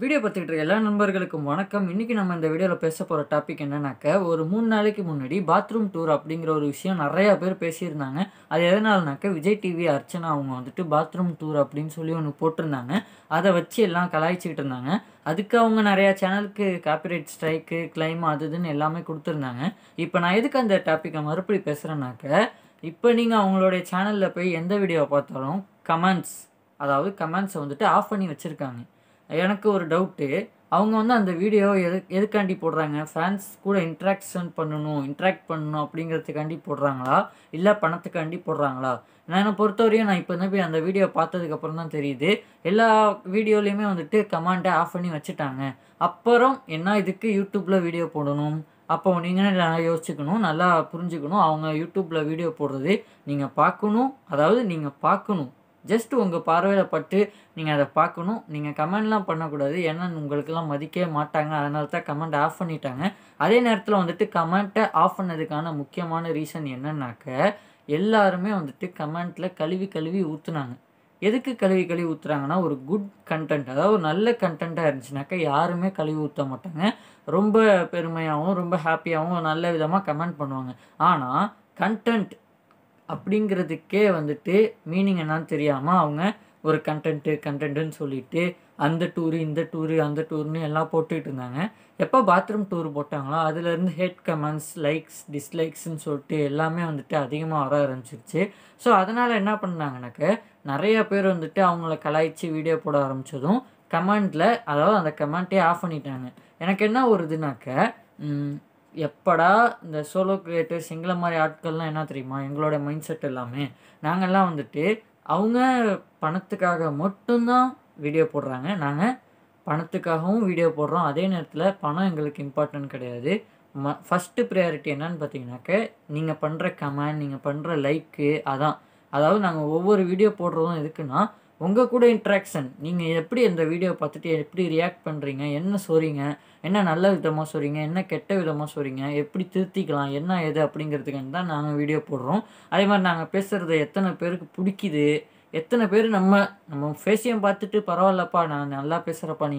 video பார்த்துக்கிட்டு இருக்க எல்லா நண்பர்களுக்கும் வணக்கம் இன்றைக்கி நம்ம இந்த வீடியோவில் பேச போகிற டாபிக் என்னன்னாக்க ஒரு மூணு நாளைக்கு முன்னாடி பாத்ரூம் டூர் அப்படிங்கிற ஒரு விஷயம் நிறையா பேர் பேசியிருந்தாங்க அது எதனாலனாக்க விஜய் டிவி அர்ச்சனா அவங்க வந்துட்டு பாத்ரூம் டூர் அப்படின்னு சொல்லி ஒன்று போட்டிருந்தாங்க அதை வச்சு எல்லாம் கலாய்ச்சிக்கிட்டு இருந்தாங்க அதுக்கு அவங்க நிறையா சேனலுக்கு காப்பிரைட் ஸ்ட்ரைக்கு கிளைம் அது இதுன்னு எல்லாமே கொடுத்துருந்தாங்க இப்போ நான் எதுக்கு அந்த டாப்பிக்கை மறுபடி பேசுகிறேன்னாக்க இப்போ நீங்கள் அவங்களுடைய சேனலில் போய் எந்த வீடியோவை பார்த்தாலும் கமெண்ட்ஸ் அதாவது கமெண்ட்ஸை வந்துட்டு ஆஃப் பண்ணி வச்சுருக்காங்க எனக்கு ஒரு டவுட்டு அவங்க வந்து அந்த வீடியோ எது எதுக்காண்டி போடுறாங்க ஃபேன்ஸ் கூட இன்ட்ராக்ஷன் பண்ணணும் இன்ட்ராக்ட் பண்ணணும் அப்படிங்கிறதுக்காண்டி போடுறாங்களா இல்லை பணத்துக்காண்டி போடுறாங்களா நான் என்னை பொறுத்தவரையும் நான் இப்போ தான் போய் அந்த வீடியோ பார்த்ததுக்கப்புறம் தான் தெரியுது எல்லா வீடியோலையுமே வந்துட்டு கமாண்டை ஆஃப் பண்ணி வச்சுட்டாங்க அப்புறம் என்ன இதுக்கு யூடியூப்பில் வீடியோ போடணும் அப்போ நீங்கள் நல்லா யோசிச்சுக்கணும் நல்லா புரிஞ்சுக்கணும் அவங்க யூடியூப்பில் வீடியோ போடுறது நீங்கள் பார்க்கணும் அதாவது நீங்கள் பார்க்கணும் ஜஸ்ட் உங்கள் பார்வையில் பட்டு நீங்கள் அதை பார்க்கணும் நீங்கள் கமெண்ட்லாம் பண்ணக்கூடாது ஏன்னா உங்களுக்கெல்லாம் மதிக்கவே மாட்டாங்க அதனால தான் கமெண்ட் ஆஃப் பண்ணிட்டாங்க அதே நேரத்தில் வந்துட்டு கமெண்ட்டை ஆஃப் பண்ணதுக்கான முக்கியமான ரீசன் என்னன்னாக்க எல்லாருமே வந்துட்டு கமெண்ட்டில் கழுவி கழுவி ஊற்றுனாங்க எதுக்கு கழுவி கழுவி ஊற்றுறாங்கன்னா ஒரு குட் கண்டென்ட் அதாவது ஒரு நல்ல கண்டென்ட்டாக இருந்துச்சுனாக்கா யாருமே கழுவி ஊற்ற மாட்டாங்க ரொம்ப பெருமையாகவும் ரொம்ப ஹாப்பியாகவும் நல்ல விதமாக கமெண்ட் பண்ணுவாங்க ஆனால் கண்டென்ட் அப்படிங்கிறதுக்கே வந்துட்டு மீனிங் என்னான்னு தெரியாமல் அவங்க ஒரு கண்டென்ட்டு கண்டென்ட்டுன்னு சொல்லிட்டு அந்த டூரு இந்த டூரு அந்த டூர்னு எல்லாம் போட்டுக்கிட்டு இருந்தாங்க எப்போ பாத்ரூம் டூர் போட்டாங்களோ அதுலேருந்து ஹெட் கமெண்ட்ஸ் லைக்ஸ் டிஸ்லைக்ஸ்ன்னு சொல்லிட்டு எல்லாமே வந்துட்டு அதிகமாக வர ஆரம்பிச்சிருச்சு ஸோ அதனால் என்ன பண்ணாங்கனாக்க நிறைய பேர் வந்துட்டு அவங்கள கலாய்ச்சி வீடியோ போட ஆரம்பித்ததும் கமெண்டில் அதாவது அந்த கமெண்ட்டே ஆஃப் பண்ணிட்டாங்க எனக்கு என்ன வருதுனாக்க எப்படா இந்த சோலோ கிரியேட்டர்ஸ் எங்களை மாதிரி ஆட்கள்லாம் என்ன தெரியுமா எங்களோட மைண்ட் செட் எல்லாமே நாங்கள்லாம் வந்துட்டு அவங்க பணத்துக்காக மட்டும்தான் வீடியோ போடுறாங்க நாங்கள் பணத்துக்காகவும் வீடியோ போடுறோம் அதே நேரத்தில் பணம் எங்களுக்கு இம்பார்ட்டன்ட் கிடையாது ம ஃபஸ்ட்டு ப்ரையாரிட்டி என்னன்னு பார்த்தீங்கன்னாக்க நீங்கள் பண்ணுற கமெண்ட் நீங்கள் பண்ணுற லைக்கு அதான் அதாவது நாங்கள் ஒவ்வொரு வீடியோ போடுறதும் எதுக்குன்னா உங்கள் கூட இன்ட்ராக்ஷன் நீங்கள் எப்படி இந்த வீடியோ பார்த்துட்டு எப்படி ரியாக்ட் பண்ணுறீங்க என்ன சொல்கிறீங்க என்ன நல்ல விதமாக சொல்கிறீங்க என்ன கெட்ட விதமாக சொல்கிறீங்க எப்படி திருத்திக்கலாம் என்ன எது அப்படிங்கிறதுக்கான தான் நாங்கள் வீடியோ போடுறோம் அதே மாதிரி நாங்கள் பேசுகிறத எத்தனை பேருக்கு பிடிக்குது எத்தனை பேர் நம்ம நம்ம ஃபேஸியம் பார்த்துட்டு பரவாயில்லப்பா நான் நல்லா பேசுகிறப்பா நீ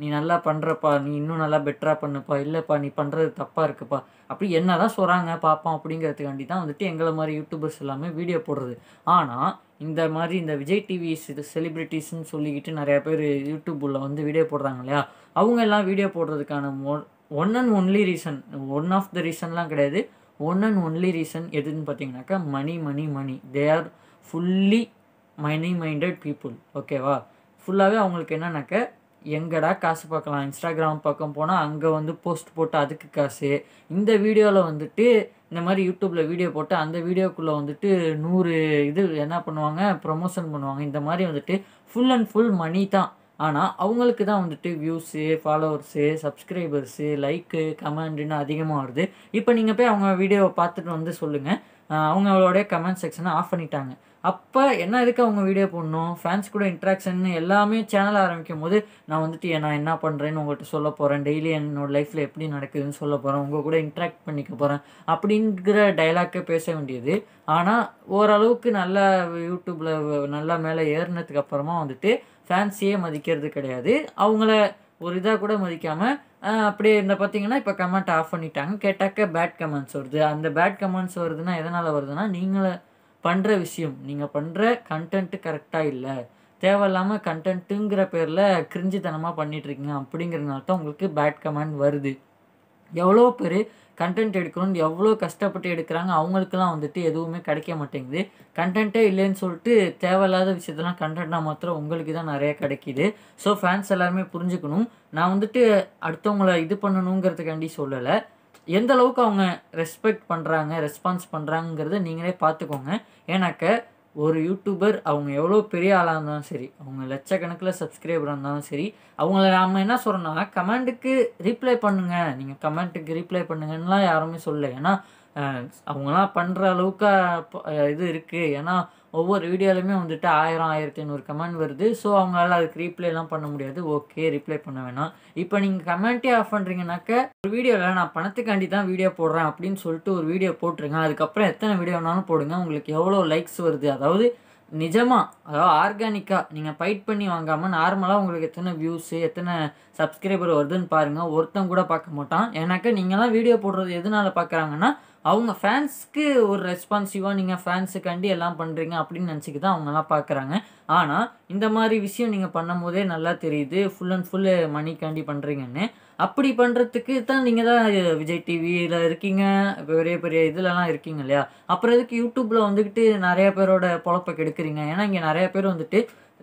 நீ நல்லா பண்ணுறப்பா நீ இன்னும் நல்லா பெட்டராக பண்ணுப்பா இல்லைப்பா நீ பண்ணுறது தப்பாக இருக்குப்பா அப்படி என்ன தான் சொல்கிறாங்க பார்ப்போம் அப்படிங்கிறதுக்காண்டி தான் வந்துட்டு எங்களை மாதிரி யூடியூபர்ஸ் எல்லாமே வீடியோ போடுறது ஆனால் இந்த மாதிரி இந்த விஜய் டிவிஸ் இது செலிப்ரிட்டிஸ்ன்னு சொல்லிக்கிட்டு நிறையா பேர் யூடியூப்பில் வந்து வீடியோ போடுறாங்க இல்லையா அவங்க எல்லாம் வீடியோ போடுறதுக்கான one one and only reason one of the ரீசன்லாம் கிடையாது ஒன் அண்ட் ஒன்லி ரீசன் எதுன்னு பார்த்தீங்கன்னாக்கா money money money they are fully money minded people ஓகேவா ஃபுல்லாகவே அவங்களுக்கு என்னன்னாக்க எங்கடா காசு பார்க்கலாம் இன்ஸ்டாகிராம் பக்கம் போனால் அங்கே வந்து போஸ்ட் போட்டு அதுக்கு காசு இந்த வீடியோவில் வந்துட்டு இந்த மாதிரி யூடியூப்பில் வீடியோ போட்டு அந்த வீடியோக்குள்ளே வந்துட்டு நூறு இது என்ன பண்ணுவாங்க ப்ரொமோஷன் பண்ணுவாங்க இந்த மாதிரி வந்துட்டு ஃபுல் அண்ட் ஃபுல் மணி தான் ஆனால் அவங்களுக்கு தான் வந்துட்டு வியூஸு ஃபாலோவர்ஸு சப்ஸ்கிரைபர்ஸு லைக்கு கமெண்ட்னு அதிகமாக வருது இப்போ நீங்கள் போய் அவங்க வீடியோவை பார்த்துட்டு வந்து சொல்லுங்கள் அவங்களோடைய கமெண்ட் செக்ஷனை ஆஃப் பண்ணிட்டாங்க அப்போ என்ன இதுக்கு அவங்க வீடியோ போடணும் ஃபேன்ஸ் கூட இன்ட்ராக்ஷன் எல்லாமே சேனல் ஆரம்பிக்கும் போது நான் வந்துட்டு நான் என்ன பண்ணுறேன்னு உங்கள்கிட்ட சொல்ல போகிறேன் டெய்லி என்னோடய லைஃப்பில் எப்படி நடக்குதுன்னு சொல்ல போகிறேன் உங்கள் கூட இன்ட்ராக்ட் பண்ணிக்க போகிறேன் அப்படிங்கிற டைலாக்கே பேச வேண்டியது ஆனால் ஓரளவுக்கு நல்லா யூடியூப்பில் நல்லா மேலே ஏறினதுக்கு அப்புறமா வந்துட்டு ஃபேன்ஸியே மதிக்கிறது கிடையாது அவங்கள ஒரு இதாக கூட மதிக்காமல் அப்படியே இந்த பார்த்தீங்கன்னா இப்போ கமெண்ட் ஆஃப் பண்ணிட்டாங்க கேட்டாக்க பேட் கமெண்ட்ஸ் வருது அந்த பேட் கமெண்ட்ஸ் வருதுன்னா எதனால் வருதுன்னா நீங்களே பண்ணுற விஷயம் நீங்கள் பண்ணுற கண்டென்ட்டு கரெக்டாக இல்லை தேவையில்லாமல் கண்டென்ட்டுங்கிற பேரில் கிரிஞ்சித்தனமாக பண்ணிகிட்ருக்கீங்க அப்படிங்கிறனால தான் உங்களுக்கு பேட் கமெண்ட் வருது எவ்வளோ பேர் கண்டென்ட் எடுக்கணும்னு எவ்வளோ கஷ்டப்பட்டு எடுக்கிறாங்க அவங்களுக்குலாம் வந்துட்டு எதுவுமே கிடைக்க மாட்டேங்குது கண்டென்ட்டே இல்லைன்னு சொல்லிட்டு தேவையில்லாத விஷயத்தெல்லாம் கண்டென்ட்னா மாத்திரம் உங்களுக்கு தான் நிறையா கிடைக்கிது ஸோ ஃபேன்ஸ் எல்லாருமே புரிஞ்சுக்கணும் நான் வந்துட்டு அடுத்தவங்களை இது பண்ணணுங்கிறதுக்காண்டி சொல்லலை எந்த அளவுக்கு அவங்க ரெஸ்பெக்ட் பண்ணுறாங்க ரெஸ்பான்ஸ் பண்ணுறாங்கிறத நீங்களே பார்த்துக்கோங்க ஏன்னாக்க ஒரு யூடியூபர் அவங்க எவ்வளோ பெரிய ஆளாக இருந்தாலும் சரி அவங்க லட்சக்கணக்கில் சப்ஸ்கிரைபர் இருந்தாலும் சரி அவங்கள நாம் என்ன சொல்கிறோன்னா கமெண்ட்டுக்கு ரீப்ளை பண்ணுங்கள் நீங்கள் கமெண்ட்டுக்கு ரீப்ளை பண்ணுங்கன்னுலாம் யாருமே சொல்லலை ஏன்னா அவங்களாம் பண்ணுற அளவுக்கு இது இருக்குது ஏன்னா ஒவ்வொரு வீடியோலையுமே வந்துட்டு ஆயிரம் ஆயிரத்தி ஐநூறு கமெண்ட் வருது ஸோ அவங்களால அதுக்கு ரீப்ளேலாம் பண்ண முடியாது ஓகே ரிப்ளை பண்ண வேணாம் இப்போ நீங்கள் கமெண்ட்டே ஆஃப் பண்ணுறீங்கனாக்க ஒரு வீடியோவில் நான் பணத்துக்காண்டி தான் வீடியோ போடுறேன் அப்படின்னு சொல்லிட்டு ஒரு வீடியோ போட்டுருங்க அதுக்கப்புறம் எத்தனை வீடியோ வேணாலும் போடுங்க உங்களுக்கு எவ்வளோ லைக்ஸ் வருது அதாவது நிஜமாக அதாவது ஆர்கானிக்காக நீங்கள் ஃபைட் பண்ணி வாங்காமல் நார்மலாக உங்களுக்கு எத்தனை வியூஸு எத்தனை சப்ஸ்கிரைபர் வருதுன்னு பாருங்கள் ஒருத்தன் கூட பார்க்க மாட்டான் ஏன்னாக்கா நீங்களாம் வீடியோ போடுறது எதனால் பார்க்குறாங்கன்னா அவங்க ஃபேன்ஸ்க்கு ஒரு ரெஸ்பான்சிவாக நீங்கள் ஃபேன்ஸுக்காண்டி எல்லாம் பண்ணுறீங்க அப்படின்னு நினச்சிக்க தான் அவங்கெல்லாம் பார்க்குறாங்க ஆனால் இந்த மாதிரி விஷயம் நீங்கள் பண்ணும் போதே நல்லா தெரியுது ஃபுல் அண்ட் ஃபுல்லு மணிக்காண்டி பண்ணுறீங்கன்னு அப்படி பண்ணுறதுக்கு தான் நீங்கள் தான் விஜய் டிவியில் இருக்கீங்க பெரிய பெரிய இதிலலாம் இருக்கீங்க இல்லையா அப்புறம் இதுக்கு யூடியூப்பில் வந்துக்கிட்டு நிறைய பேரோட பொழப்பை கெடுக்குறீங்க ஏன்னா இங்கே நிறைய பேர் வந்துட்டு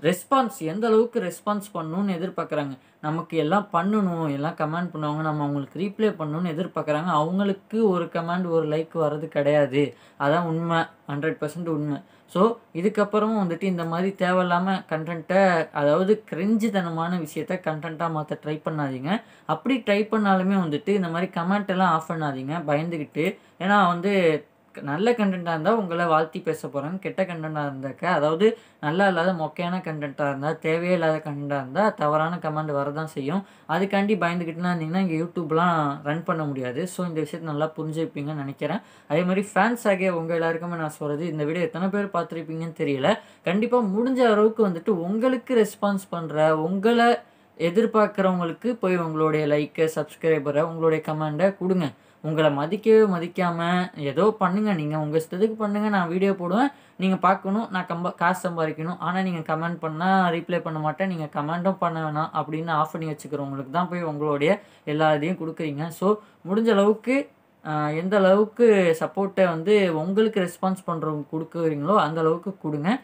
ரெஸ்பான்ஸ் எந்த அளவுக்கு ரெஸ்பான்ஸ் பண்ணணும்னு எதிர்பார்க்குறாங்க நமக்கு எல்லாம் பண்ணணும் எல்லாம் கமெண்ட் பண்ணுவாங்க நம்ம அவங்களுக்கு ரீப்ளே பண்ணணும்னு எதிர்பார்க்குறாங்க அவங்களுக்கு ஒரு கமெண்ட் ஒரு லைக் வர்றது கிடையாது அதான் உண்மை ஹண்ட்ரட் பர்சன்ட் உண்மை ஸோ இதுக்கப்புறமும் வந்துட்டு இந்த மாதிரி தேவையில்லாமல் கண்டென்ட்டை அதாவது கிரிஞ்சுதனமான விஷயத்த கண்டென்ட்டாக மாற்ற ட்ரை பண்ணாதீங்க அப்படி ட்ரை பண்ணாலுமே வந்துட்டு இந்த மாதிரி கமெண்ட் எல்லாம் ஆஃப் பண்ணாதீங்க பயந்துக்கிட்டு ஏன்னா வந்து நல்ல கண்டென்ட்டாக இருந்தால் உங்களை வாழ்த்தி பேச போகிறாங்க கெட்ட கண்டென்ட்டாக இருந்தாக்க அதாவது நல்லா இல்லாத மொக்கையான கண்டென்ட்டாக இருந்தால் தேவையே இல்லாத கண்டென்ட்டாக இருந்தால் தவறான கமெண்ட் வரதான் செய்யும் அதுக்காண்டி பயந்துக்கிட்டுலாம் இருந்தீங்கன்னா இங்கே யூடியூப்லாம் ரன் பண்ண முடியாது ஸோ இந்த விஷயத்தை நல்லா புரிஞ்சுப்பீங்கன்னு நினைக்கிறேன் அதே மாதிரி ஃபேன்ஸ் ஆகிய உங்கள் எல்லாருக்குமே நான் சொல்கிறது இந்த வீடியோ எத்தனை பேர் பார்த்துருப்பீங்கன்னு தெரியல கண்டிப்பாக முடிஞ்ச அளவுக்கு வந்துட்டு உங்களுக்கு ரெஸ்பான்ஸ் பண்ணுற உங்களை எதிர்பார்க்குறவங்களுக்கு போய் உங்களுடைய லைக்கை சப்ஸ்கிரைபரை உங்களுடைய கமெண்டை கொடுங்க உங்களை மதிக்கவே மதிக்காமல் ஏதோ பண்ணுங்கள் நீங்கள் உங்கள் இஷ்டத்துக்கு பண்ணுங்கள் நான் வீடியோ போடுவேன் நீங்கள் பார்க்கணும் நான் கம்ப காசு சம்பாதிக்கணும் ஆனால் நீங்கள் கமெண்ட் பண்ணால் ரீப்ளை பண்ண மாட்டேன் நீங்கள் கமெண்ட்டும் பண்ண வேணாம் அப்படின்னு ஆஃப் பண்ணி வச்சுக்கிறவங்களுக்கு தான் போய் உங்களுடைய எல்லா இதையும் கொடுக்குறீங்க ஸோ முடிஞ்ச அளவுக்கு எந்த அளவுக்கு சப்போர்ட்டை வந்து உங்களுக்கு ரெஸ்பான்ஸ் பண்ணுறவங்க கொடுக்குறீங்களோ அந்த அளவுக்கு கொடுங்க